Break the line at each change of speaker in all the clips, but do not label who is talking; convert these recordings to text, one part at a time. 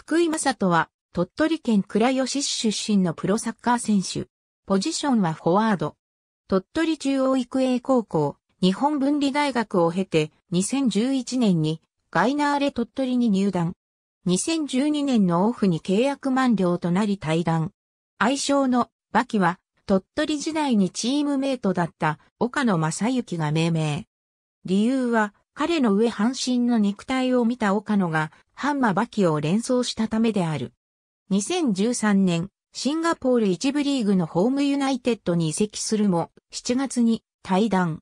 福井正人は、鳥取県倉吉市出身のプロサッ
カー選手。ポジションはフォワード。鳥取中央育英高校、日本文理大学を経て、2011年にガイナーレ鳥取に入団。2012年のオフに契約満了となり退団。愛称のバキは、鳥取時代にチームメイトだった岡野正幸が命名。理由は、彼の上半身の肉体を見た岡野が、ハンマバキを連想したためである。2013年、シンガポール一部リーグのホームユナイテッドに移籍するも、7月に退団。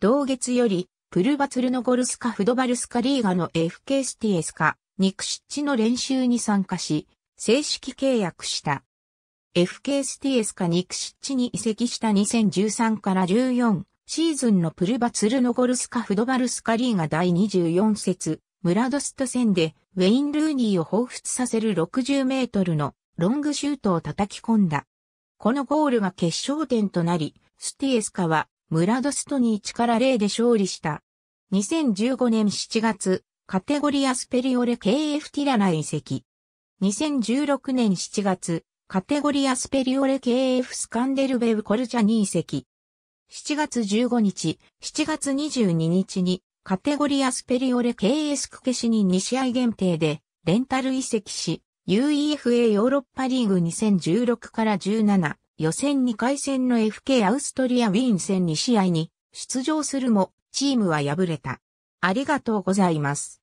同月より、プルバツルのゴルスカフドバルスカリーガの FK s t s か、カ、ニクシッチの練習に参加し、正式契約した。FK s t s か、カニクシッチに移籍した2013から14、シーズンのプルバツルノゴルスカフドバルスカリーが第24節、ムラドスト戦でウェイン・ルーニーを彷彿させる60メートルのロングシュートを叩き込んだ。このゴールが決勝点となり、スティエスカはムラドストに1から0で勝利した。2015年7月、カテゴリアスペリオレ KF ティラナ移籍。2016年7月、カテゴリアスペリオレ KF スカンデルベウコルチャに移籍。7月15日、7月22日に、カテゴリアスペリオレ KS クケシに2試合限定で、レンタル移籍し、UEFA ヨーロッパリーグ2016から17、予選2回戦の FK アウストリアウィーン戦2試合に出場する
も、チームは敗れた。ありがとうございます。